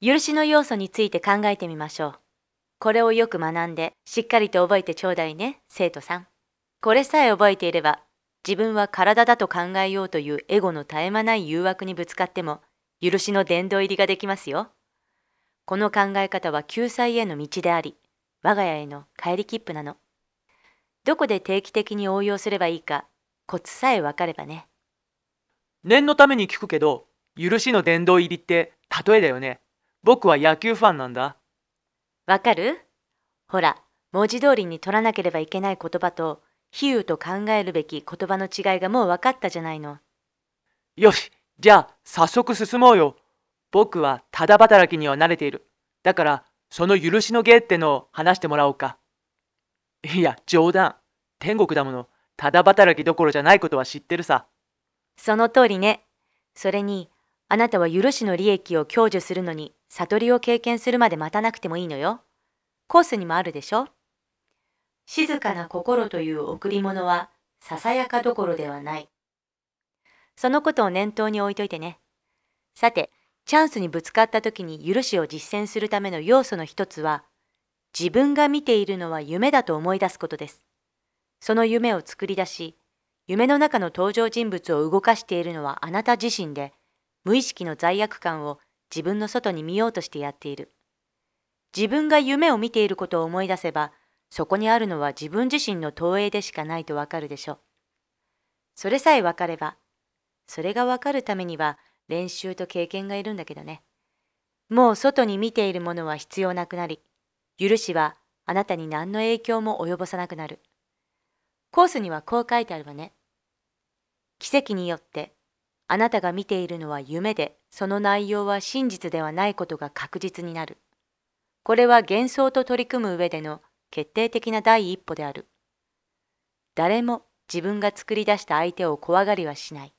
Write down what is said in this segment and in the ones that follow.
許しの要素について考えてみましょう。これをよく学んで、しっかりと覚えてちょうだいね、生徒さん。これさえ覚えていれば、自分は体だと考えようというエゴの絶え間ない誘惑にぶつかっても、許しの殿堂入りができますよ。この考え方は救済への道であり、我が家への帰り切符なの。どこで定期的に応用すればいいか、コツさえわかればね。念のために聞くけど、許しの殿堂入りって例えだよね。僕は野球ファンなんだ。わかるほら、文字通りに取らなければいけない言葉と、比喩と考えるべき言葉の違いがもう分かったじゃないの。よし、じゃあ早速進もうよ。僕はただ働きには慣れている。だから、その許しの芸ってのを話してもらおうか。いや、冗談。天国だもの。ただ働きどころじゃないことは知ってるさ。その通りね。それに、あなたは許しの利益を享受するのに悟りを経験するまで待たなくてもいいのよ。コースにもあるでしょ静かな心という贈り物はささやかどころではない。そのことを念頭に置いといてね。さて、チャンスにぶつかった時に許しを実践するための要素の一つは、自分が見ているのは夢だと思い出すことです。その夢を作り出し、夢の中の登場人物を動かしているのはあなた自身で、無意識の罪悪感を自分の外に見ようとしてやっている。自分が夢を見ていることを思い出せば、そこにあるのは自分自身の投影でしかないとわかるでしょう。それさえわかれば、それがわかるためには練習と経験がいるんだけどね。もう外に見ているものは必要なくなり、許しはあなたに何の影響も及ぼさなくなる。コースにはこう書いてあるわね。奇跡によって、あなたが見ているのは夢で、その内容は真実ではないことが確実になる。これは幻想と取り組む上での決定的な第一歩である。誰も自分が作り出した相手を怖がりはしない。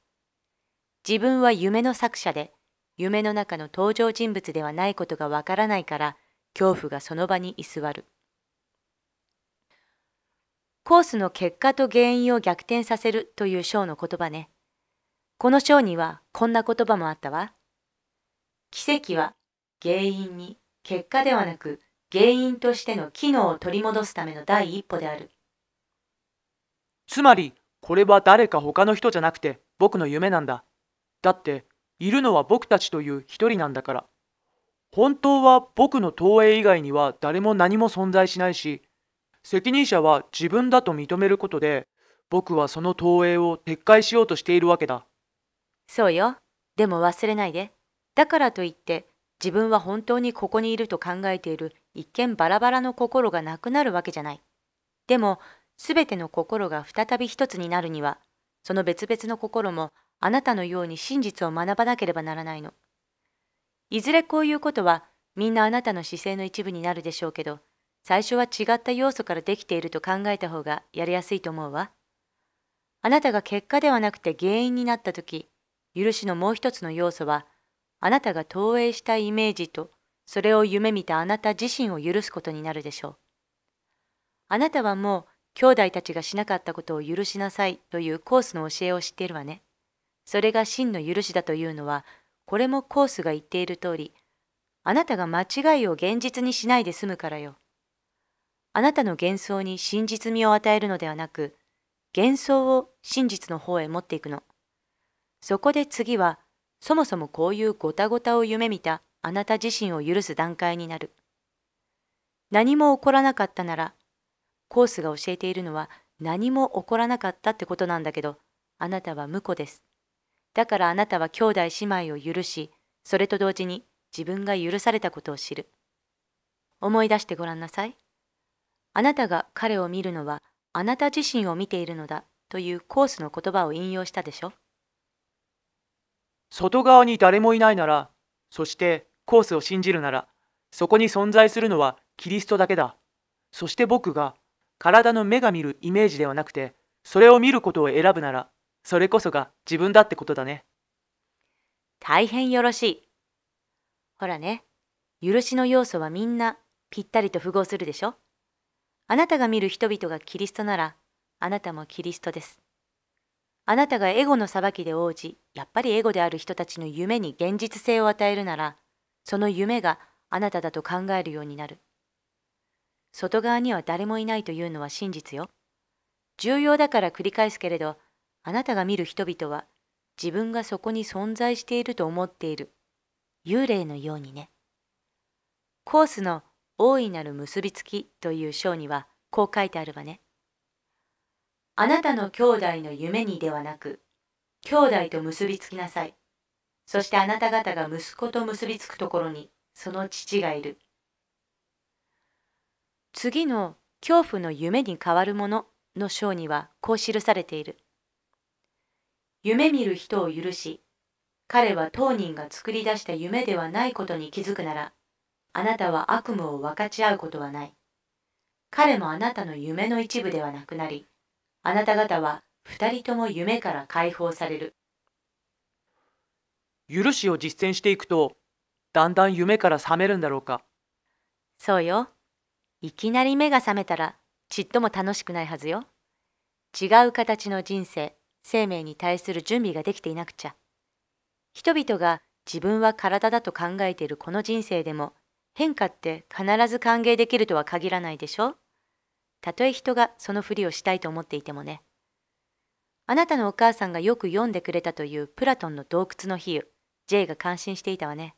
自分は夢の作者で、夢の中の登場人物ではないことがわからないから、恐怖がその場に居座る。コースの結果と原因を逆転させるという章の言葉ね。この章にはこんな言葉もあったわ。奇跡は原因に結果ではなく原因としての機能を取り戻すための第一歩であるつまりこれは誰か他の人じゃなくて僕の夢なんだだっているのは僕たちという一人なんだから本当は僕の投影以外には誰も何も存在しないし責任者は自分だと認めることで僕はその投影を撤回しようとしているわけだそうよでも忘れないでだからといって自分は本当にここにいると考えている一見バラバラの心がなくなるわけじゃない。でも全ての心が再び一つになるにはその別々の心もあなたのように真実を学ばなければならないの。いずれこういうことはみんなあなたの姿勢の一部になるでしょうけど最初は違った要素からできていると考えた方がやりやすいと思うわ。あなたが結果ではなくて原因になった時許しのもう一つの要素は「あなたが投影したイメージとそれを夢見たあなた自身を許すことになるでしょう。あなたはもう兄弟たちがしなかったことを許しなさいというコースの教えを知っているわね。それが真の許しだというのは、これもコースが言っている通り、あなたが間違いを現実にしないで済むからよ。あなたの幻想に真実味を与えるのではなく、幻想を真実の方へ持っていくの。そこで次は、そもそもこういうごたごたを夢見たあなた自身を許す段階になる。何も起こらなかったなら、コースが教えているのは何も起こらなかったってことなんだけど、あなたは無子です。だからあなたは兄弟姉妹を許し、それと同時に自分が許されたことを知る。思い出してごらんなさい。あなたが彼を見るのはあなた自身を見ているのだというコースの言葉を引用したでしょ。外側に誰もいないなら、そしてコースを信じるなら、そこに存在するのはキリストだけだ。そして僕が体の目が見るイメージではなくて、それを見ることを選ぶなら、それこそが自分だってことだね。大変よろしい。ほらね、許しの要素はみんなぴったりと符合するでしょあなたが見る人々がキリストなら、あなたもキリストです。あなたがエゴの裁きで応じ、やっぱりエゴである人たちの夢に現実性を与えるなら、その夢があなただと考えるようになる。外側には誰もいないというのは真実よ。重要だから繰り返すけれど、あなたが見る人々は自分がそこに存在していると思っている幽霊のようにね。コースの大いなる結びつきという章にはこう書いてあるわね。あなたの兄弟の夢にではなく、兄弟と結びつきなさい。そしてあなた方が息子と結びつくところに、その父がいる。次の恐怖の夢に変わるものの章にはこう記されている。夢見る人を許し、彼は当人が作り出した夢ではないことに気づくなら、あなたは悪夢を分かち合うことはない。彼もあなたの夢の一部ではなくなり、あなた方は2人とも夢から解放される。許しを実践していくと、だんだん夢から覚めるんだろうか。そうよ。いきなり目が覚めたら、ちっとも楽しくないはずよ。違う形の人生、生命に対する準備ができていなくちゃ。人々が自分は体だと考えているこの人生でも、変化って必ず歓迎できるとは限らないでしょたとえ人がそのふりをしたいと思っていてもねあなたのお母さんがよく読んでくれたというプラトンの洞窟の比喩 J が感心していたわね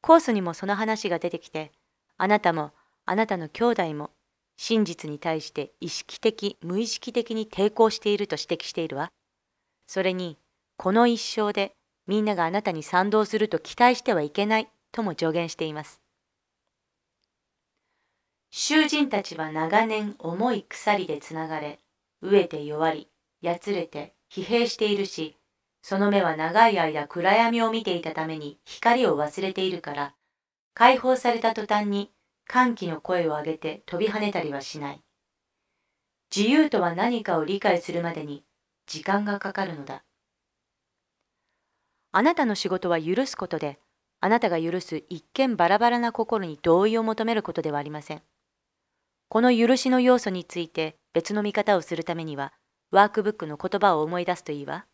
コースにもその話が出てきてあなたもあなたの兄弟も真実に対して意識的無意識的に抵抗していると指摘しているわそれにこの一生でみんながあなたに賛同すると期待してはいけないとも助言しています囚人たちは長年重い鎖でつながれ、飢えて弱り、やつれて疲弊しているし、その目は長い間暗闇を見ていたために光を忘れているから、解放された途端に歓喜の声を上げて飛び跳ねたりはしない。自由とは何かを理解するまでに時間がかかるのだ。あなたの仕事は許すことで、あなたが許す一見バラバラな心に同意を求めることではありません。この許しの要素について別の見方をするためにはワークブックの言葉を思い出すといいわ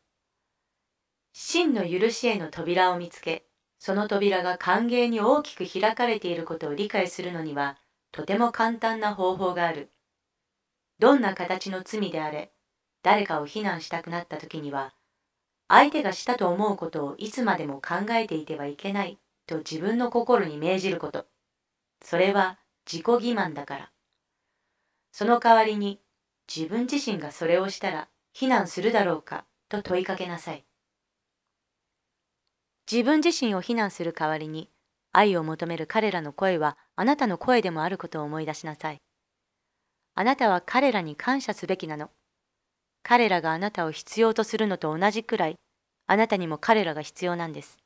真の許しへの扉を見つけその扉が歓迎に大きく開かれていることを理解するのにはとても簡単な方法があるどんな形の罪であれ誰かを非難したくなった時には相手がしたと思うことをいつまでも考えていてはいけないと自分の心に命じることそれは自己欺瞞だからその代わりに自分自身がそれをしたら非難するだろうかと問いかけなさい。自分自身を非難する代わりに愛を求める彼らの声はあなたの声でもあることを思い出しなさい。あなたは彼らに感謝すべきなの。彼らがあなたを必要とするのと同じくらいあなたにも彼らが必要なんです。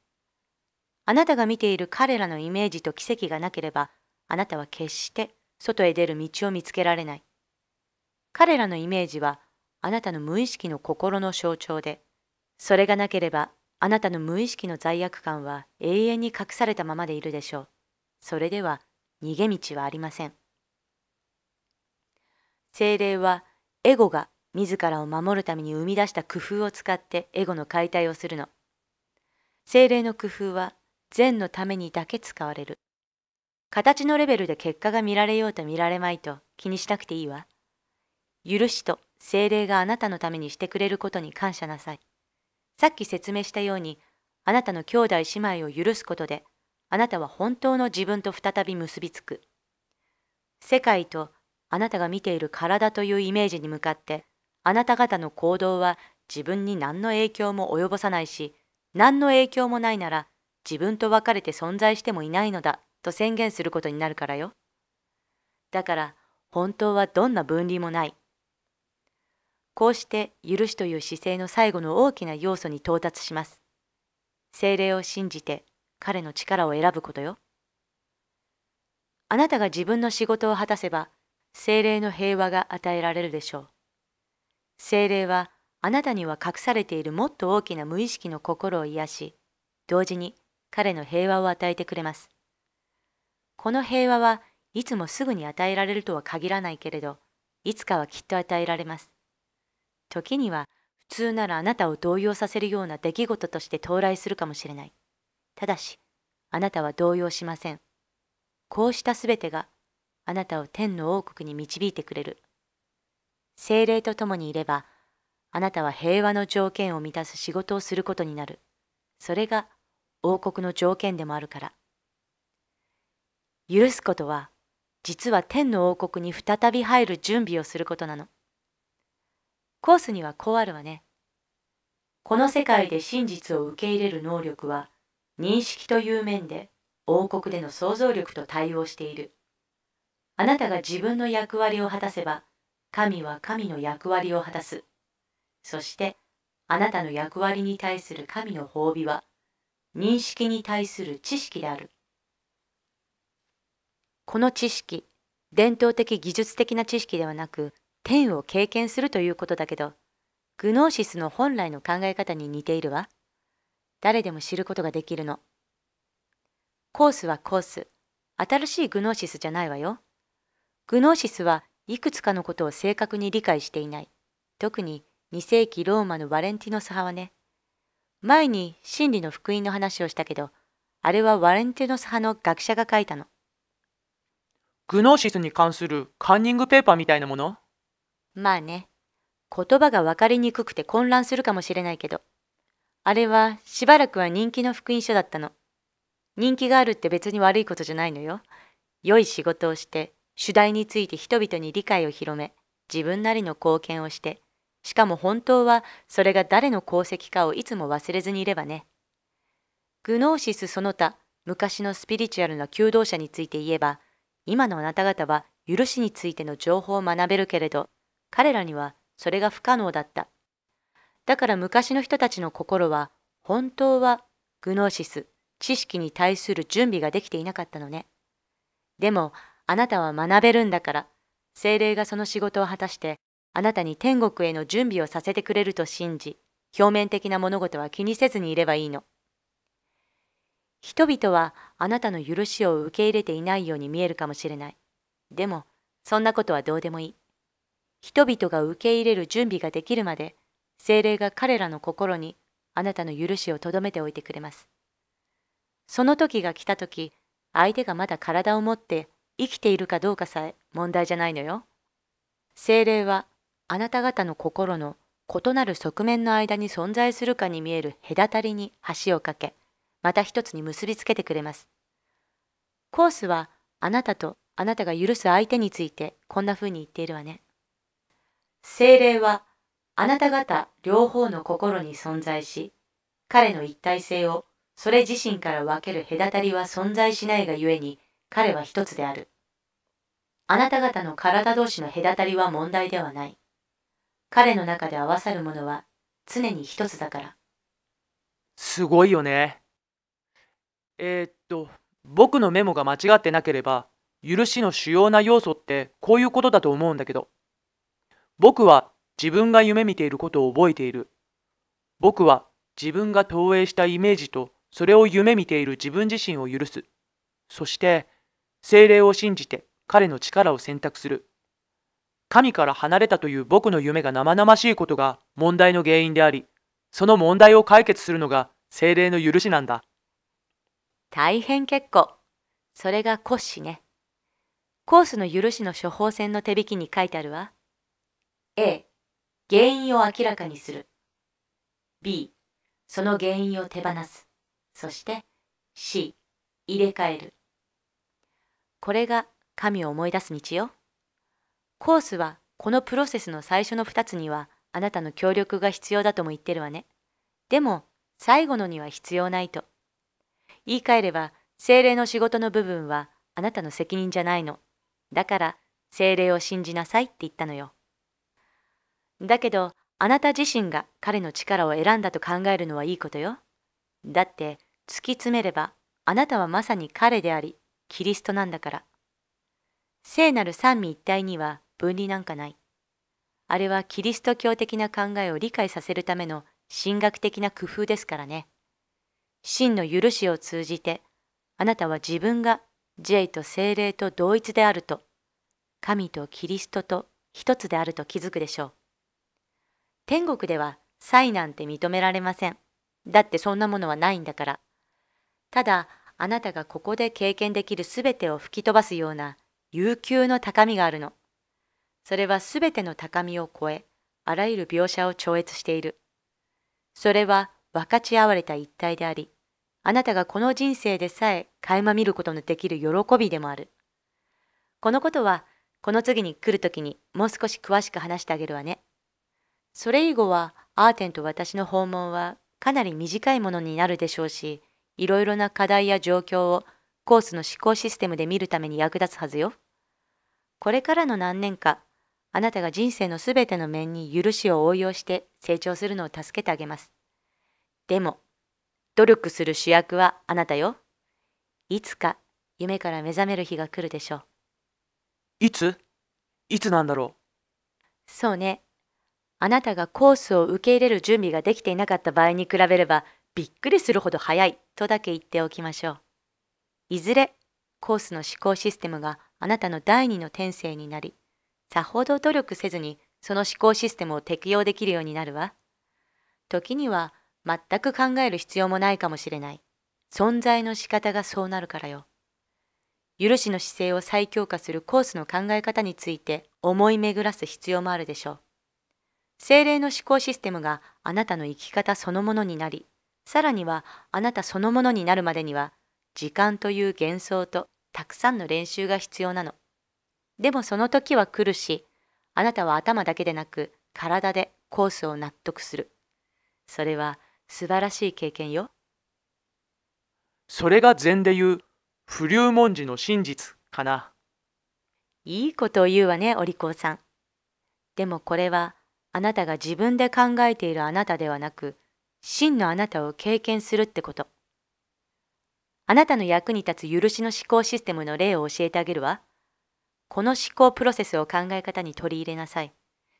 あなたが見ている彼らのイメージと奇跡がなければあなたは決して外へ出る道を見つけられない。彼らのイメージはあなたの無意識の心の象徴で、それがなければあなたの無意識の罪悪感は永遠に隠されたままでいるでしょう。それでは逃げ道はありません。精霊はエゴが自らを守るために生み出した工夫を使ってエゴの解体をするの。精霊の工夫は善のためにだけ使われる。形のレベルで結果が見られようと見られまいと気にしなくていいわ。許しと精霊があなたのためにしてくれることに感謝なさい。さっき説明したように、あなたの兄弟姉妹を許すことで、あなたは本当の自分と再び結びつく。世界とあなたが見ている体というイメージに向かって、あなた方の行動は自分に何の影響も及ぼさないし、何の影響もないなら自分と別れて存在してもいないのだと宣言することになるからよ。だから本当はどんな分離もない。こうして許しという姿勢の最後の大きな要素に到達します。精霊を信じて彼の力を選ぶことよ。あなたが自分の仕事を果たせば、精霊の平和が与えられるでしょう。精霊はあなたには隠されているもっと大きな無意識の心を癒し、同時に彼の平和を与えてくれます。この平和はいつもすぐに与えられるとは限らないけれど、いつかはきっと与えられます。時には普通ならあなたを動揺させるような出来事として到来するかもしれない。ただし、あなたは動揺しません。こうしたすべてがあなたを天の王国に導いてくれる。精霊と共にいれば、あなたは平和の条件を満たす仕事をすることになる。それが王国の条件でもあるから。許すことは実は天の王国に再び入る準備をすることなのコースにはこうあるわねこの世界で真実を受け入れる能力は認識という面で王国での想像力と対応しているあなたが自分の役割を果たせば神は神の役割を果たすそしてあなたの役割に対する神の褒美は認識に対する知識であるこの知識伝統的技術的な知識ではなく天を経験するということだけどグノーシスの本来の考え方に似ているわ誰でも知ることができるのコースはコース新しいグノーシスじゃないわよグノーシスはいくつかのことを正確に理解していない特に2世紀ローマのァレンティノス派はね前に真理の福音の話をしたけどあれはワレンティノス派の学者が書いたのグノーシスに関するカンニングペーパーみたいなものまあね言葉が分かりにくくて混乱するかもしれないけどあれはしばらくは人気の福音書だったの人気があるって別に悪いことじゃないのよ良い仕事をして主題について人々に理解を広め自分なりの貢献をしてしかも本当はそれが誰の功績かをいつも忘れずにいればねグノーシスその他昔のスピリチュアルな求道者について言えば今のあなた方は許しについての情報を学べるけれど、彼らにはそれが不可能だった。だから昔の人たちの心は、本当はグノーシス、知識に対する準備ができていなかったのね。でも、あなたは学べるんだから、精霊がその仕事を果たして、あなたに天国への準備をさせてくれると信じ、表面的な物事は気にせずにいればいいの。人々はあなたの許しを受け入れていないように見えるかもしれない。でも、そんなことはどうでもいい。人々が受け入れる準備ができるまで、精霊が彼らの心にあなたの許しを留めておいてくれます。その時が来た時、相手がまだ体を持って生きているかどうかさえ問題じゃないのよ。精霊はあなた方の心の異なる側面の間に存在するかに見える隔たりに橋を架け、また一つに結びつけてくれます。コースはあなたとあなたが許す相手についてこんな風に言っているわね。精霊はあなた方両方の心に存在し、彼の一体性をそれ自身から分ける隔たりは存在しないがゆえに彼は一つである。あなた方の体同士の隔たりは問題ではない。彼の中で合わさるものは常に一つだから。すごいよね。えー、っと、僕のメモが間違ってなければ、許しの主要な要素ってこういうことだと思うんだけど。僕は自分が夢見ていることを覚えている。僕は自分が投影したイメージとそれを夢見ている自分自身を許す。そして、精霊を信じて彼の力を選択する。神から離れたという僕の夢が生々しいことが問題の原因であり、その問題を解決するのが精霊の許しなんだ。大変結構。それが骨子ね。コースの許しの処方箋の手引きに書いてあるわ。A、原因を明らかにする。B、その原因を手放す。そして C、入れ替える。これが神を思い出す道よ。コースはこのプロセスの最初の2つにはあなたの協力が必要だとも言ってるわね。でも最後のには必要ないと。言い換えれば、精霊の仕事の部分はあなたの責任じゃないの。だから、精霊を信じなさいって言ったのよ。だけど、あなた自身が彼の力を選んだと考えるのはいいことよ。だって、突き詰めれば、あなたはまさに彼であり、キリストなんだから。聖なる三位一体には分離なんかない。あれはキリスト教的な考えを理解させるための神学的な工夫ですからね。真の許しを通じて、あなたは自分が J と精霊と同一であると、神とキリストと一つであると気づくでしょう。天国では才なんて認められません。だってそんなものはないんだから。ただ、あなたがここで経験できるすべてを吹き飛ばすような悠久の高みがあるの。それはすべての高みを超え、あらゆる描写を超越している。それは分かち合われた一体であり、あなたがこの人生でさえ垣間見ることのできる喜びでもある。このことは、この次に来るときにもう少し詳しく話してあげるわね。それ以後は、アーテンと私の訪問はかなり短いものになるでしょうし、いろいろな課題や状況をコースの思考システムで見るために役立つはずよ。これからの何年か、あなたが人生のすべての面に許しを応用して成長するのを助けてあげます。でも、努力する主役はあなたよ。いつか夢から目覚める日が来るでしょう。いついつなんだろうそうね。あなたがコースを受け入れる準備ができていなかった場合に比べればびっくりするほど早いとだけ言っておきましょう。いずれコースの思考システムがあなたの第二の天性になり、さほど努力せずにその思考システムを適用できるようになるわ。時には全く考える必要もないかもしれない。存在の仕方がそうなるからよ。許しの姿勢を再強化するコースの考え方について思い巡らす必要もあるでしょう。精霊の思考システムがあなたの生き方そのものになり、さらにはあなたそのものになるまでには、時間という幻想とたくさんの練習が必要なの。でもその時は来るし、あなたは頭だけでなく体でコースを納得する。それは素晴らしい経験よそれが禅でいう不流文字の真実かないいことを言うわねお利口さんでもこれはあなたが自分で考えているあなたではなく真のあなたを経験するってことあなたの役に立つ許しの思考システムの例を教えてあげるわこの思考プロセスを考え方に取り入れなさい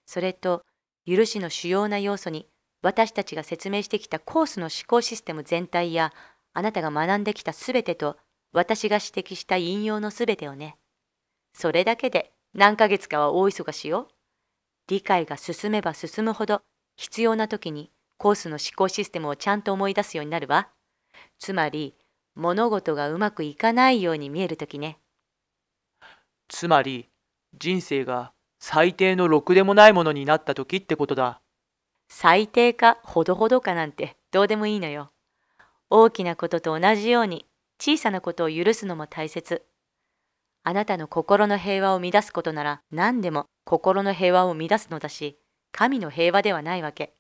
それと許しの主要な要素に私たちが説明してきたコースの思考システム全体やあなたが学んできたすべてと私が指摘した引用のすべてをねそれだけで何ヶ月かは大忙しよ理解が進めば進むほど必要な時にコースの思考システムをちゃんと思い出すようになるわつまり物事がうまくいかないように見える時ねつまり人生が最低のろくでもないものになった時ってことだ最低かほどほどかなんてどうでもいいのよ。大きなことと同じように小さなことを許すのも大切。あなたの心の平和を乱すことなら何でも心の平和を乱すのだし、神の平和ではないわけ。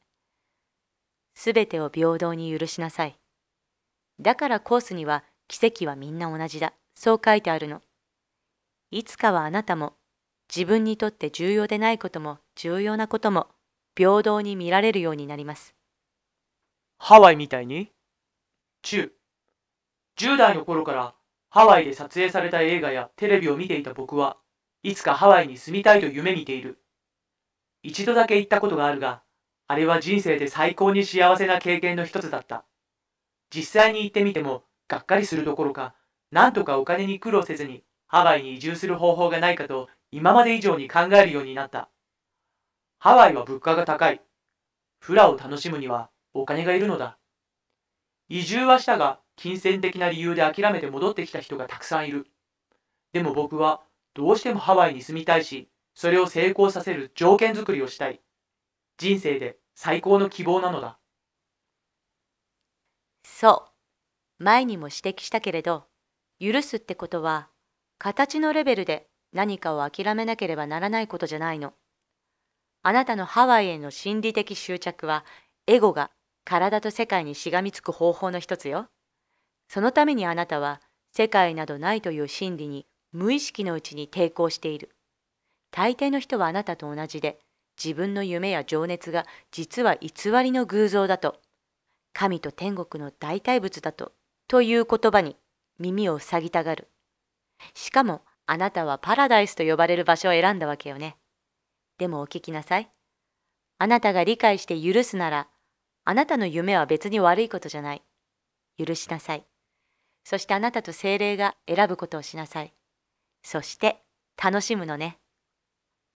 すべてを平等に許しなさい。だからコースには奇跡はみんな同じだ。そう書いてあるの。いつかはあなたも自分にとって重要でないことも重要なことも平等に見られるようになります。ハワイみたいに中10代の頃からハワイで撮影された映画やテレビを見ていた僕はいつかハワイに住みたいと夢見ている。一度だけ行ったことがあるが、あれは人生で最高に幸せな経験の一つだった。実際に行ってみてもがっかりするどころか、なんとかお金に苦労せずにハワイに移住する方法がないかと今まで以上に考えるようになった。ハワイは物価が高い。フラを楽しむにはお金がいるのだ。移住はしたが、金銭的な理由で諦めて戻ってきた人がたくさんいる。でも僕はどうしてもハワイに住みたいし、それを成功させる条件づくりをしたい。人生で最高の希望なのだ。そう。前にも指摘したけれど、許すってことは、形のレベルで何かを諦めなければならないことじゃないの。あなたのハワイへの心理的執着はエゴが体と世界にしがみつく方法の一つよ。そのためにあなたは世界などないという心理に無意識のうちに抵抗している。大抵の人はあなたと同じで自分の夢や情熱が実は偽りの偶像だと神と天国の代替物だとという言葉に耳を塞ぎたがる。しかもあなたはパラダイスと呼ばれる場所を選んだわけよね。でもお聞きなさい。あなたが理解して許すなら、あなたの夢は別に悪いことじゃない。許しなさい。そしてあなたと精霊が選ぶことをしなさい。そして楽しむのね。